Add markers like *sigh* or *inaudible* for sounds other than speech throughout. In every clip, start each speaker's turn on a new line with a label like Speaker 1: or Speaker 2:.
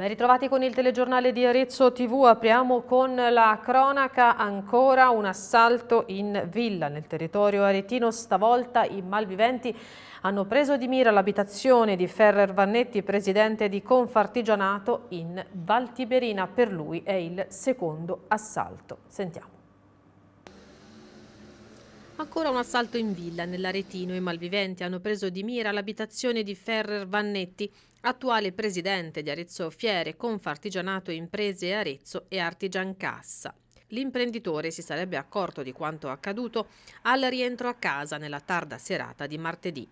Speaker 1: Ben ritrovati con il telegiornale di Arezzo TV, apriamo con la cronaca ancora un assalto in villa nel territorio aretino, stavolta i malviventi hanno preso di mira l'abitazione di Ferrer Vannetti, presidente di Confartigianato in Valtiberina, per lui è il secondo assalto. Sentiamo. Ancora un assalto in villa nell'Aretino. I malviventi hanno preso di mira l'abitazione di Ferrer Vannetti, attuale presidente di Arezzo Fiere, Confartigianato Imprese Arezzo e Artigian Cassa. L'imprenditore si sarebbe accorto di quanto accaduto al rientro a casa nella tarda serata di martedì.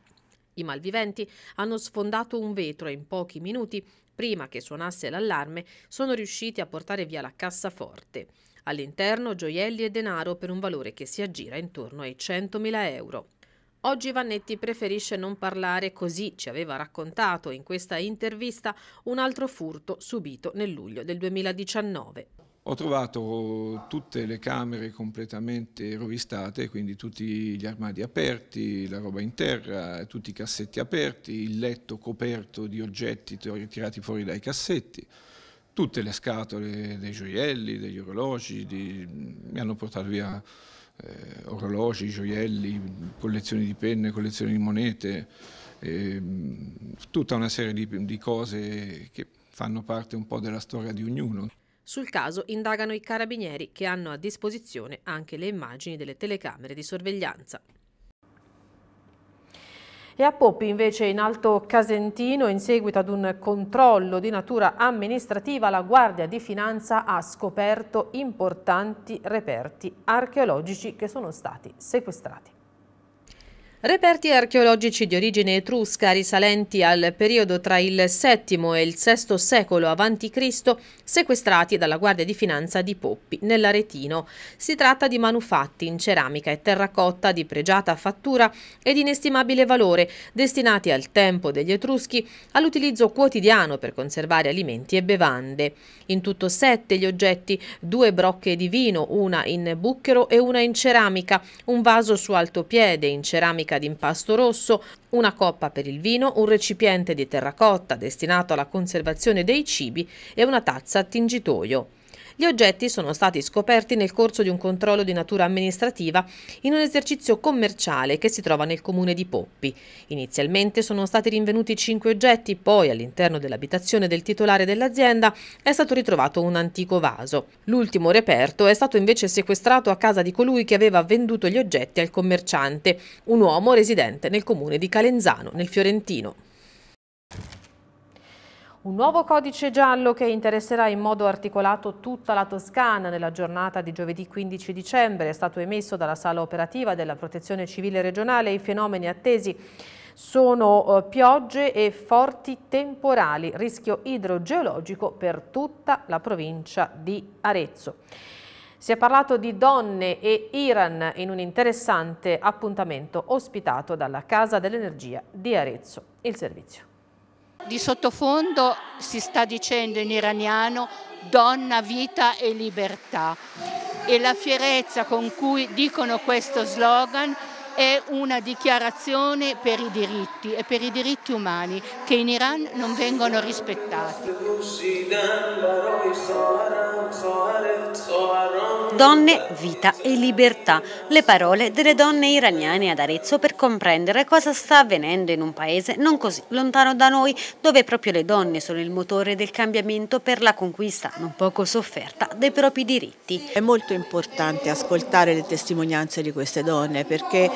Speaker 1: I malviventi hanno sfondato un vetro e in pochi minuti, prima che suonasse l'allarme, sono riusciti a portare via la cassaforte. All'interno gioielli e denaro per un valore che si aggira intorno ai 100.000 euro. Oggi Vannetti preferisce non parlare così, ci aveva raccontato in questa intervista un altro furto subito nel luglio del 2019.
Speaker 2: Ho trovato tutte le camere completamente rovistate, quindi tutti gli armadi aperti, la roba in terra, tutti i cassetti aperti, il letto coperto di oggetti tirati fuori dai cassetti tutte le scatole dei gioielli, degli orologi, di... mi hanno portato via eh, orologi, gioielli, collezioni di penne, collezioni di monete, eh, tutta una serie di, di cose che fanno parte un po' della storia
Speaker 1: di ognuno. Sul caso indagano i carabinieri che hanno a disposizione anche le immagini delle telecamere di sorveglianza. E a Poppi invece in Alto Casentino, in seguito ad un controllo di natura amministrativa, la Guardia di Finanza ha scoperto importanti reperti archeologici che sono stati sequestrati. Reperti archeologici di origine etrusca risalenti al periodo tra il VII e il VI secolo a.C. sequestrati dalla Guardia di Finanza di Poppi, nell'Aretino. Si tratta di manufatti in ceramica e terracotta di pregiata fattura ed inestimabile valore, destinati al tempo degli Etruschi all'utilizzo quotidiano per conservare alimenti e bevande. In tutto sette gli oggetti, due brocche di vino, una in bucchero e una in ceramica, un vaso su altopiede in ceramica ceramica d'impasto rosso, una coppa per il vino, un recipiente di terracotta destinato alla conservazione dei cibi e una tazza a tingitoio. Gli oggetti sono stati scoperti nel corso di un controllo di natura amministrativa in un esercizio commerciale che si trova nel comune di Poppi. Inizialmente sono stati rinvenuti cinque oggetti, poi all'interno dell'abitazione del titolare dell'azienda è stato ritrovato un antico vaso. L'ultimo reperto è stato invece sequestrato a casa di colui che aveva venduto gli oggetti al commerciante, un uomo residente nel comune di Calenzano, nel Fiorentino. Un nuovo codice giallo che interesserà in modo articolato tutta la Toscana nella giornata di giovedì 15 dicembre è stato emesso dalla sala operativa della Protezione Civile Regionale. I fenomeni attesi sono eh, piogge e forti temporali, rischio idrogeologico per tutta la provincia di Arezzo. Si è parlato di donne e Iran in un interessante appuntamento ospitato dalla Casa dell'Energia di Arezzo. Il servizio. Di sottofondo si sta dicendo in iraniano donna, vita e libertà e la fierezza con cui dicono questo slogan è una dichiarazione per i diritti e per i diritti umani che in Iran non vengono rispettati.
Speaker 3: Donne, vita e libertà, le parole delle donne iraniane ad Arezzo per comprendere cosa sta avvenendo in un paese non così lontano da noi, dove proprio le donne sono il motore del cambiamento per la conquista non poco sofferta dei propri diritti. È molto importante ascoltare le testimonianze di queste donne perché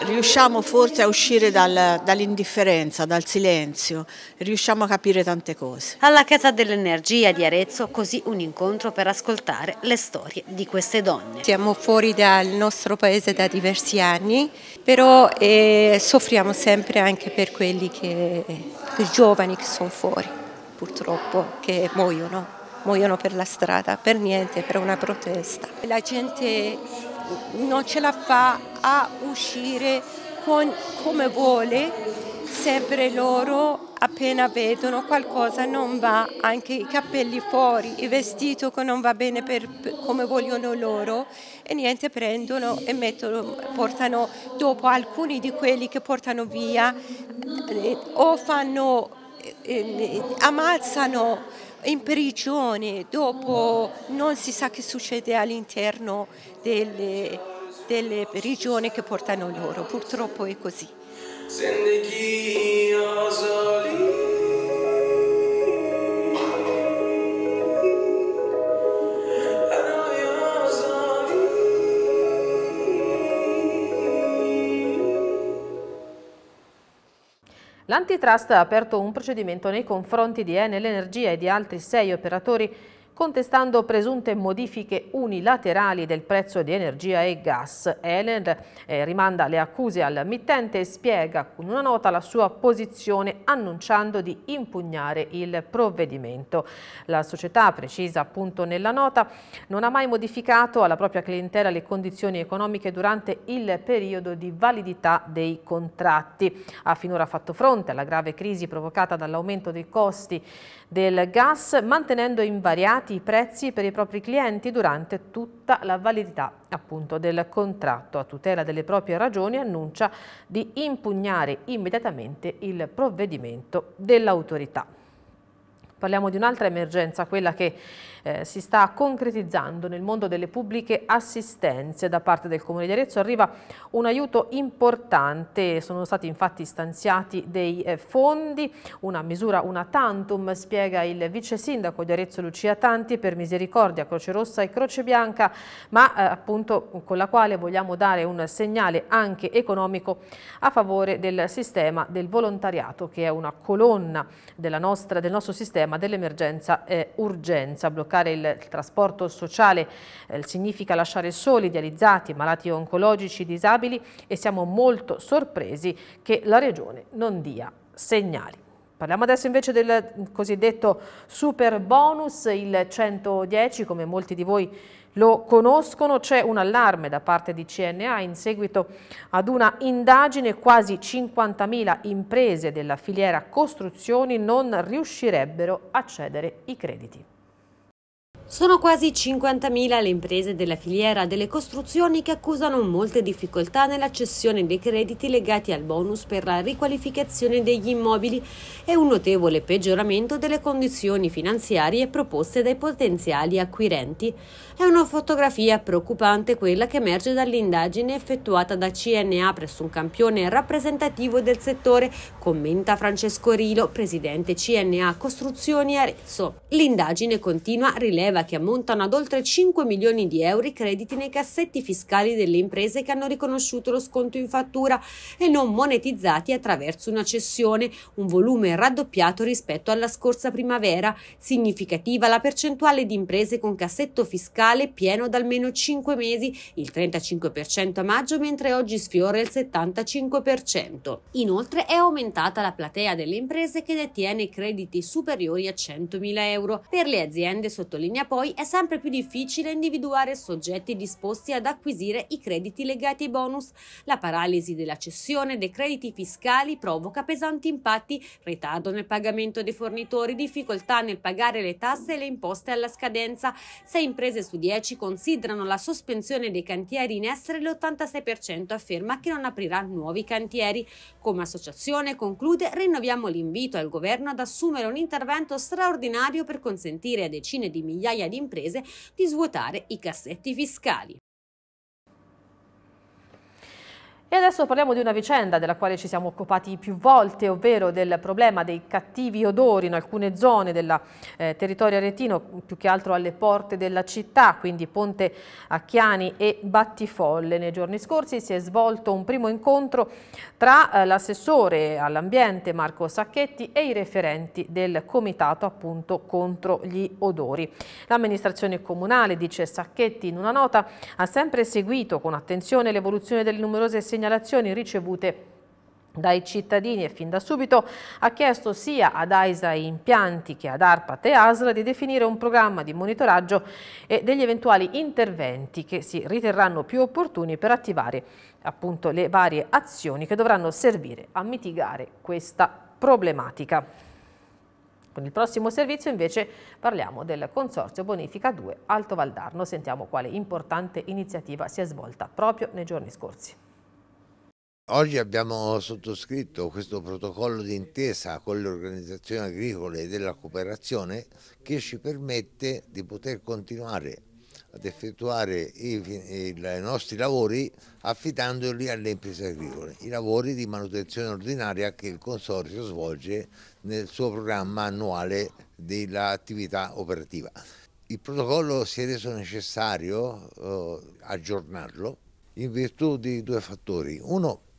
Speaker 3: riusciamo forse a uscire dal, dall'indifferenza,
Speaker 1: dal silenzio, riusciamo a capire tante cose.
Speaker 3: Alla Casa dell'Energia di
Speaker 4: Arezzo così un incontro per ascoltare le storie di queste donne. Siamo fuori dal nostro paese da diversi anni, però eh, soffriamo sempre anche per quelli che, i giovani che sono fuori, purtroppo, che muoiono, muoiono per la strada, per niente, per una protesta. La gente non ce la fa a uscire con, come vuole, sempre loro appena vedono qualcosa non va, anche i capelli fuori, il vestito che non va bene per, per, come vogliono loro e niente prendono e mettono, portano dopo alcuni di quelli che portano via eh, o fanno, eh, eh ammazzano in prigione, dopo non si sa che succede all'interno delle, delle prigioni che portano loro, purtroppo è così.
Speaker 1: L'antitrust ha aperto un procedimento nei confronti di Enel Energia e di altri sei operatori contestando presunte modifiche unilaterali del prezzo di energia e gas. Elen eh, rimanda le accuse al mittente e spiega con una nota la sua posizione annunciando di impugnare il provvedimento. La società, precisa appunto nella nota, non ha mai modificato alla propria clientela le condizioni economiche durante il periodo di validità dei contratti. Ha finora fatto fronte alla grave crisi provocata dall'aumento dei costi del gas mantenendo invariati i prezzi per i propri clienti durante tutta la validità appunto, del contratto. A tutela delle proprie ragioni annuncia di impugnare immediatamente il provvedimento dell'autorità. Parliamo di un'altra emergenza, quella che eh, si sta concretizzando nel mondo delle pubbliche assistenze. Da parte del Comune di Arezzo arriva un aiuto importante, sono stati infatti stanziati dei eh, fondi, una misura una tantum, spiega il vice sindaco di Arezzo Lucia Tanti per Misericordia, Croce Rossa e Croce Bianca, ma eh, appunto con la quale vogliamo dare un segnale anche economico a favore del sistema del volontariato che è una colonna nostra, del nostro sistema dell'emergenza e eh, urgenza bloccata bloccare il trasporto sociale eh, significa lasciare soli dializzati, malati oncologici, disabili e siamo molto sorpresi che la Regione non dia segnali. Parliamo adesso invece del cosiddetto super bonus, il 110, come molti di voi lo conoscono, c'è un allarme da parte di CNA in seguito ad una indagine quasi 50.000 imprese della filiera costruzioni non riuscirebbero a cedere i crediti. Sono quasi
Speaker 3: 50.000 le imprese della filiera delle costruzioni che accusano molte difficoltà nell'accessione dei crediti legati al bonus per la riqualificazione degli immobili e un notevole peggioramento delle condizioni finanziarie proposte dai potenziali acquirenti. È una fotografia preoccupante quella che emerge dall'indagine effettuata da CNA presso un campione rappresentativo del settore, commenta Francesco Rilo, presidente CNA Costruzioni Arezzo. L'indagine continua rileva che ammontano ad oltre 5 milioni di euro i crediti nei cassetti fiscali delle imprese che hanno riconosciuto lo sconto in fattura e non monetizzati attraverso una cessione, un volume raddoppiato rispetto alla scorsa primavera. Significativa la percentuale di imprese con cassetto fiscale locale pieno da almeno 5 mesi, il 35% a maggio, mentre oggi sfiora il 75%. Inoltre è aumentata la platea delle imprese che detiene crediti superiori a 100.000 euro. Per le aziende, sottolinea poi, è sempre più difficile individuare soggetti disposti ad acquisire i crediti legati ai bonus. La paralisi della cessione dei crediti fiscali provoca pesanti impatti, ritardo nel pagamento dei fornitori, difficoltà nel pagare le tasse e le imposte alla scadenza. Se imprese su 10 considerano la sospensione dei cantieri in essere l'86% afferma che non aprirà nuovi cantieri. Come associazione, conclude, rinnoviamo l'invito al governo ad assumere un intervento straordinario per consentire a decine di migliaia di imprese di svuotare i cassetti fiscali.
Speaker 1: E adesso parliamo di una vicenda della quale ci siamo occupati più volte, ovvero del problema dei cattivi odori in alcune zone del eh, territorio aretino, più che altro alle porte della città, quindi Ponte Acchiani e Battifolle. Nei giorni scorsi si è svolto un primo incontro tra eh, l'assessore all'ambiente Marco Sacchetti e i referenti del comitato appunto contro gli odori. L'amministrazione comunale, dice Sacchetti in una nota, ha sempre seguito con attenzione l'evoluzione delle numerose segnalazioni segnalazioni ricevute dai cittadini e fin da subito ha chiesto sia ad AISA Impianti che ad ARPAT e ASL di definire un programma di monitoraggio e degli eventuali interventi che si riterranno più opportuni per attivare appunto le varie azioni che dovranno servire a mitigare questa problematica. Con il prossimo servizio invece parliamo del Consorzio Bonifica 2 Alto Valdarno, sentiamo quale importante iniziativa si è svolta proprio nei giorni scorsi.
Speaker 5: Oggi abbiamo sottoscritto questo protocollo di intesa con le organizzazioni agricole della cooperazione che ci permette di poter continuare ad effettuare i, i, i nostri lavori affidandoli alle imprese agricole, i lavori di manutenzione ordinaria che il Consorzio svolge nel suo programma annuale dell'attività operativa. Il protocollo si è reso necessario eh, aggiornarlo in virtù di due fattori. Uno,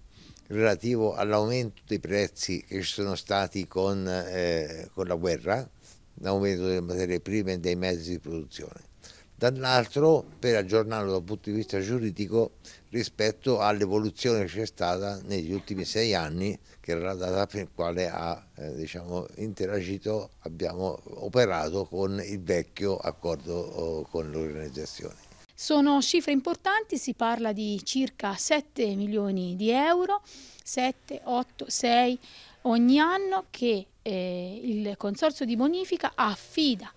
Speaker 5: relativo all'aumento dei prezzi che ci sono stati con, eh, con la guerra, l'aumento delle materie prime e dei mezzi di produzione. Dall'altro, per aggiornarlo dal punto di vista giuridico, rispetto all'evoluzione che c'è stata negli ultimi sei anni, che era la data per la quale ha eh, diciamo, interagito, abbiamo operato con il vecchio accordo oh, con l'organizzazione.
Speaker 1: Sono cifre importanti, si parla di circa 7 milioni di euro, 7, 8, 6 ogni anno che eh, il Consorzio di Bonifica affida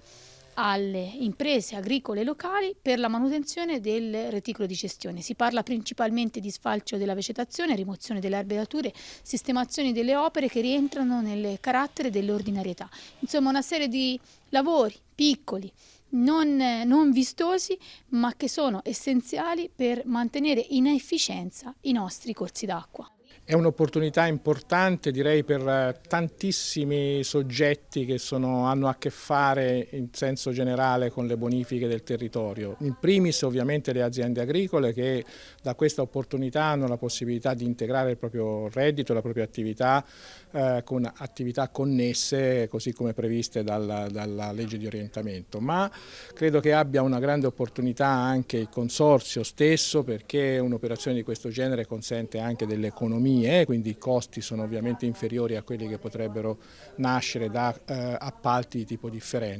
Speaker 1: alle imprese agricole locali per la manutenzione del reticolo di gestione. Si parla principalmente di sfalcio della vegetazione, rimozione delle arbedature, sistemazione delle opere che rientrano nel carattere dell'ordinarietà. Insomma una serie di lavori piccoli non, non vistosi ma che sono essenziali per mantenere in efficienza i nostri corsi d'acqua.
Speaker 2: È un'opportunità importante direi per eh, tantissimi soggetti che sono, hanno a che fare in senso generale con le bonifiche del territorio. In primis ovviamente le aziende agricole che da questa opportunità hanno la possibilità di integrare il proprio reddito, la propria attività eh, con attività connesse così come previste dalla, dalla legge di orientamento. Ma credo che abbia una grande opportunità anche il consorzio stesso perché un'operazione di questo genere consente anche dell'economia economie, quindi i costi sono ovviamente inferiori a quelli che potrebbero nascere da eh, appalti di tipo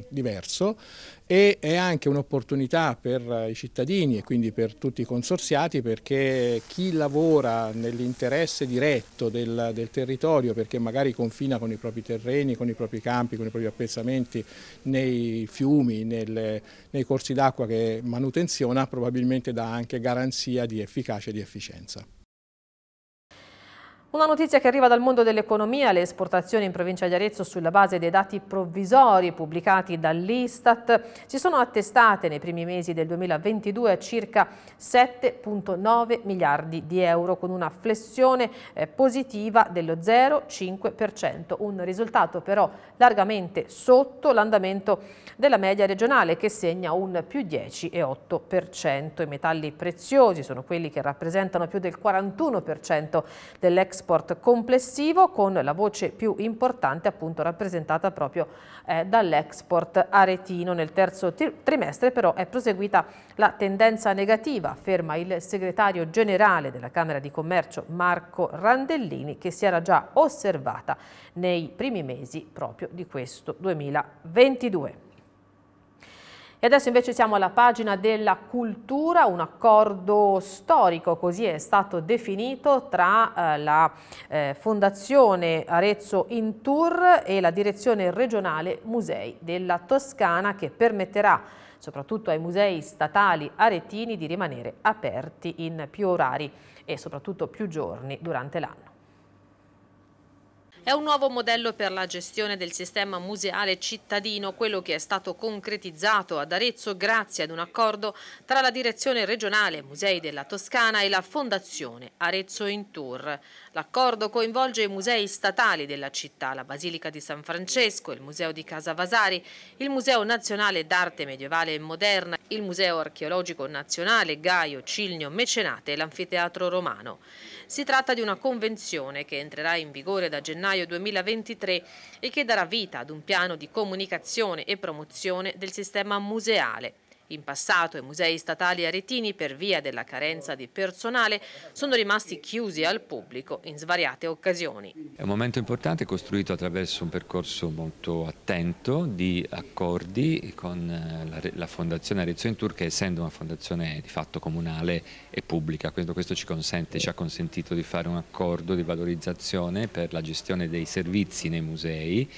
Speaker 2: diverso e è anche un'opportunità per i cittadini e quindi per tutti i consorziati perché chi lavora nell'interesse diretto del, del territorio perché magari confina con i propri terreni, con i propri campi, con i propri appezzamenti nei fiumi, nelle, nei corsi d'acqua che manutenziona probabilmente dà anche garanzia di efficacia e di efficienza.
Speaker 1: Una notizia che arriva dal mondo dell'economia, le esportazioni in provincia di Arezzo sulla base dei dati provvisori pubblicati dall'Istat si sono attestate nei primi mesi del 2022 a circa 7,9 miliardi di euro con una flessione eh, positiva dello 0,5%, un risultato però largamente sotto l'andamento della media regionale che segna un più 10,8%. I metalli preziosi sono quelli che rappresentano più del 41% dell'export dell'export complessivo con la voce più importante appunto rappresentata proprio eh, dall'export aretino. Nel terzo tri trimestre però è proseguita la tendenza negativa, afferma il segretario generale della Camera di Commercio Marco Randellini che si era già osservata nei primi mesi proprio di questo 2022. E adesso invece siamo alla pagina della cultura, un accordo storico, così è stato definito, tra eh, la eh, Fondazione Arezzo in Tour e la Direzione Regionale Musei della Toscana che permetterà soprattutto ai musei statali aretini di rimanere aperti in più orari e soprattutto più giorni durante l'anno. È un nuovo modello per la gestione del sistema museale cittadino, quello che è stato concretizzato ad Arezzo grazie ad un accordo tra la direzione regionale Musei della Toscana e la Fondazione Arezzo in Tour. L'accordo coinvolge i musei statali della città, la Basilica di San Francesco, il Museo di Casa Vasari, il Museo Nazionale d'Arte Medievale e Moderna, il Museo Archeologico Nazionale Gaio Cilnio Mecenate e l'Anfiteatro Romano. Si tratta di una convenzione che entrerà in vigore da gennaio 2023 e che darà vita ad un piano di comunicazione e promozione del sistema museale in passato i musei statali aretini, per via della carenza di personale, sono rimasti chiusi al pubblico in svariate occasioni.
Speaker 6: È un momento importante costruito attraverso un percorso molto attento di accordi con eh, la, Fondazione Arezzo in Turca, essendo una fondazione di fatto comunale e pubblica. Questo, questo ci, consente, ci ha consentito di fare un accordo di valorizzazione per la gestione dei servizi nei musei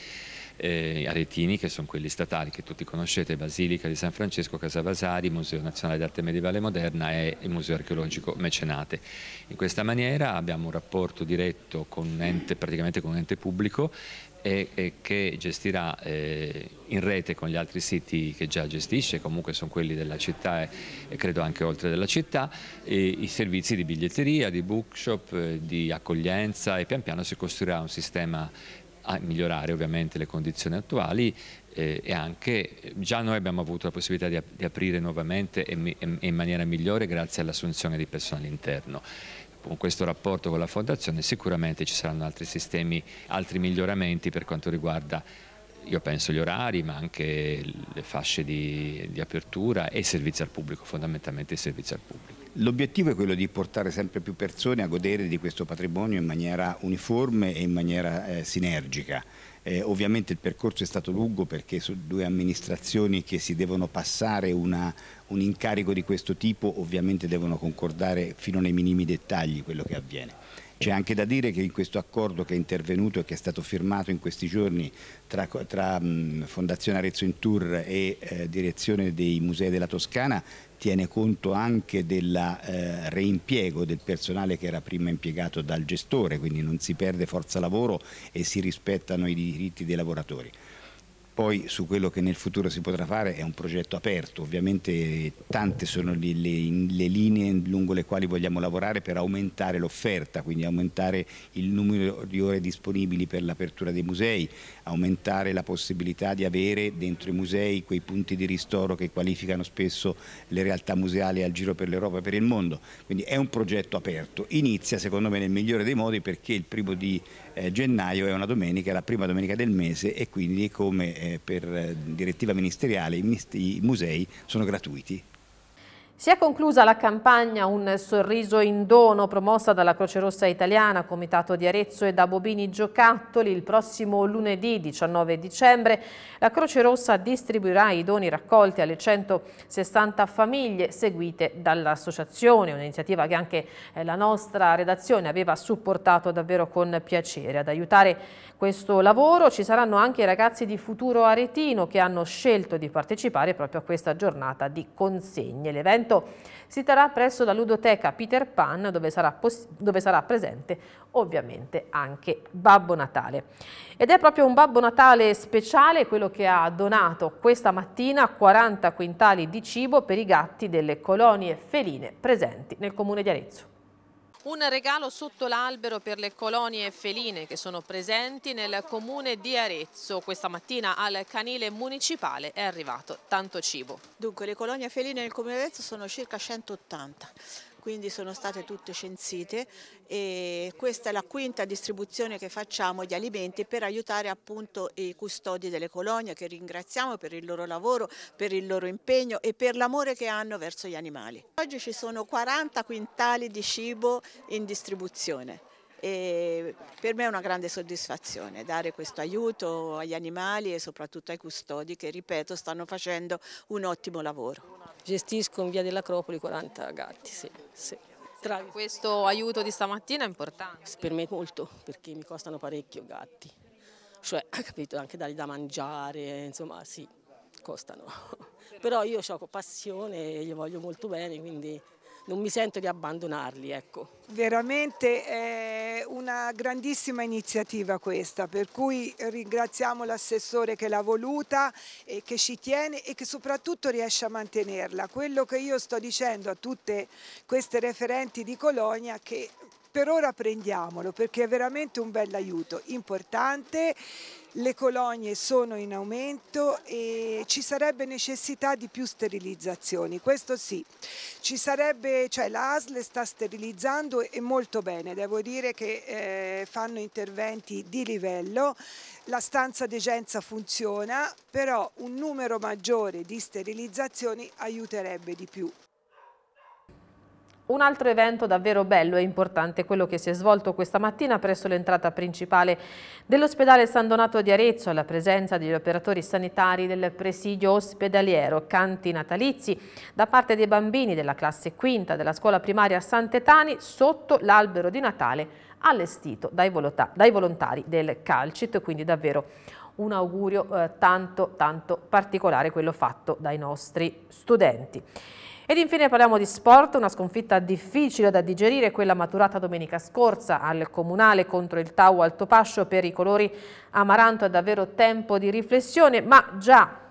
Speaker 6: eh, aretini, che sono quelli statali che tutti conoscete, Basilica di San Francesco, Casa Vasari, Museo Nazionale d'Arte Medievale Moderna e il Museo Archeologico Mecenate. In questa maniera abbiamo un rapporto diretto con un ente, praticamente con un ente pubblico e, e che gestirà eh, in rete con gli altri siti che già gestisce, comunque sono quelli della città e, e credo anche oltre della città, i servizi di biglietteria, di bookshop, eh, di accoglienza e pian piano si costruirà un sistema a migliorare ovviamente le condizioni attuali eh, e anche già noi abbiamo avuto la possibilità di, ap di aprire nuovamente e, e in maniera migliore grazie all'assunzione di personale interno con questo rapporto con la Fondazione sicuramente ci saranno altri sistemi, altri miglioramenti per quanto riguarda io penso gli orari ma anche le fasce di,
Speaker 7: di apertura e i servizi al pubblico, fondamentalmente i servizi al pubblico. L'obiettivo è quello di portare sempre più persone a godere di questo patrimonio in maniera uniforme e in maniera eh, sinergica. Eh, ovviamente il percorso è stato lungo perché su due amministrazioni che si devono passare una, un incarico di questo tipo ovviamente devono concordare fino nei minimi dettagli quello che avviene. C'è anche da dire che in questo accordo che è intervenuto e che è stato firmato in questi giorni tra, tra mh, Fondazione Arezzo in Tour e eh, Direzione dei Musei della Toscana tiene conto anche del eh, reimpiego del personale che era prima impiegato dal gestore, quindi non si perde forza lavoro e si rispettano i diritti dei lavoratori. Poi su quello che nel futuro si potrà fare è un progetto aperto, ovviamente tante sono le, le, le linee lungo le quali vogliamo lavorare per aumentare l'offerta, quindi aumentare il numero di ore disponibili per l'apertura dei musei, aumentare la possibilità di avere dentro i musei quei punti di ristoro che qualificano spesso le realtà museali al giro per l'Europa e per il mondo. Quindi è un progetto aperto, inizia secondo me nel migliore dei modi perché il primo di eh, gennaio è una domenica, la prima domenica del mese e quindi come eh, per eh, direttiva ministeriale i, i musei sono gratuiti
Speaker 1: si è conclusa la campagna Un sorriso in dono promossa dalla Croce Rossa Italiana, Comitato di Arezzo e da Bobini Giocattoli. Il prossimo lunedì 19 dicembre la Croce Rossa distribuirà i doni raccolti alle 160 famiglie seguite dall'associazione, un'iniziativa che anche eh, la nostra redazione aveva supportato davvero con piacere. Ad aiutare questo lavoro ci saranno anche i ragazzi di Futuro Aretino che hanno scelto di partecipare proprio a questa giornata di consegne. L'evento evento si terrà presso la ludoteca Peter Pan dove sarà, dove sarà, presente ovviamente anche Babbo Natale. Ed è proprio un Babbo Natale speciale quello che ha donato questa mattina 40 quintali di cibo per i gatti delle colonie feline presenti nel comune di Arezzo. Un regalo sotto l'albero per le colonie feline che sono presenti nel comune di Arezzo. Questa mattina al canile municipale è arrivato tanto cibo. Dunque le colonie feline nel comune di Arezzo sono circa 180 quindi sono state tutte censite e questa è la quinta distribuzione che facciamo di alimenti per aiutare appunto i custodi delle colonie che ringraziamo per il loro lavoro, per il loro impegno e per l'amore che hanno verso gli animali. Oggi ci sono 40 quintali di cibo in distribuzione e per me è una grande soddisfazione dare questo aiuto agli animali e soprattutto ai custodi che, ripeto, stanno facendo un ottimo lavoro. Gestisco in via dell'Acropoli 40 gatti, sì. sì. Tra... Questo aiuto di stamattina è importante? Per me molto, perché mi costano parecchio gatti. Cioè, *clears throat* capito, anche dargli da mangiare, insomma, sì, costano. *laughs* Però io ho passione e gli voglio molto bene, quindi non mi sento di abbandonarli.
Speaker 4: Ecco.
Speaker 3: Veramente è una grandissima iniziativa questa, per cui ringraziamo l'assessore che l'ha voluta e che ci tiene e che soprattutto riesce a mantenerla. Quello che io sto dicendo a tutte queste referenti di Colonia che per ora prendiamolo perché è veramente un bel aiuto, importante le colonie sono in aumento e ci sarebbe necessità di più sterilizzazioni, questo sì. Sarebbe, cioè, la sta sterilizzando e molto bene, devo dire che eh, fanno interventi di livello, la stanza degenza funziona, però un numero maggiore di sterilizzazioni aiuterebbe di più.
Speaker 1: Un altro evento davvero bello e importante quello che si è svolto questa mattina presso l'entrata principale dell'ospedale San Donato di Arezzo alla presenza degli operatori sanitari del presidio ospedaliero, canti natalizi da parte dei bambini della classe quinta della scuola primaria Santetani sotto l'albero di Natale allestito dai, dai volontari del Calcit, quindi davvero un augurio eh, tanto tanto particolare quello fatto dai nostri studenti. Ed infine parliamo di sport, una sconfitta difficile da digerire, quella maturata domenica scorsa al Comunale contro il Tau Altopascio per i colori amaranto è davvero tempo di riflessione, ma già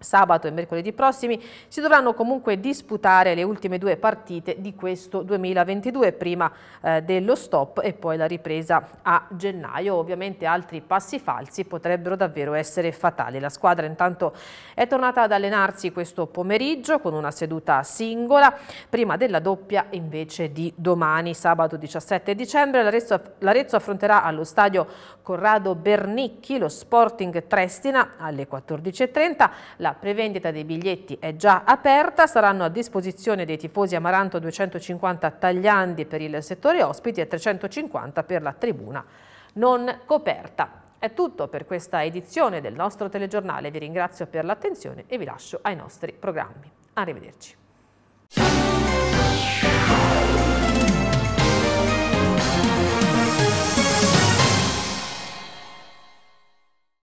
Speaker 1: Sabato e mercoledì prossimi si dovranno comunque disputare le ultime due partite di questo 2022, prima eh, dello stop e poi la ripresa a gennaio. Ovviamente altri passi falsi potrebbero davvero essere fatali. La squadra intanto è tornata ad allenarsi questo pomeriggio con una seduta singola, prima della doppia invece di domani, sabato 17 dicembre. L'Arezzo affronterà allo stadio Corrado Bernicchi lo Sporting Trestina alle 14.30, la la prevendita dei biglietti è già aperta, saranno a disposizione dei tifosi Amaranto 250 tagliandi per il settore ospiti e 350 per la tribuna non coperta. È tutto per questa edizione del nostro telegiornale, vi ringrazio per l'attenzione e vi lascio ai nostri programmi. Arrivederci.